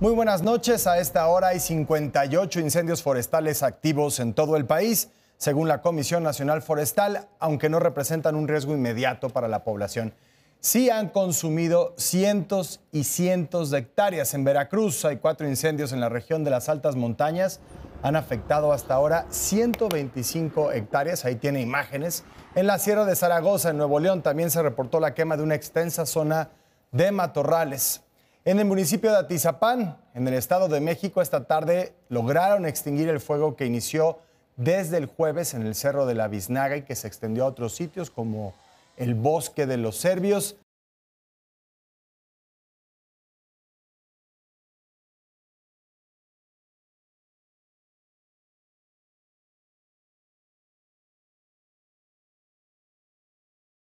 Muy buenas noches. A esta hora hay 58 incendios forestales activos en todo el país, según la Comisión Nacional Forestal, aunque no representan un riesgo inmediato para la población. Sí han consumido cientos y cientos de hectáreas. En Veracruz hay cuatro incendios en la región de las altas montañas. Han afectado hasta ahora 125 hectáreas. Ahí tiene imágenes. En la Sierra de Zaragoza, en Nuevo León, también se reportó la quema de una extensa zona de matorrales. En el municipio de Atizapán, en el Estado de México, esta tarde lograron extinguir el fuego que inició desde el jueves en el Cerro de la Biznaga y que se extendió a otros sitios como el Bosque de los Serbios.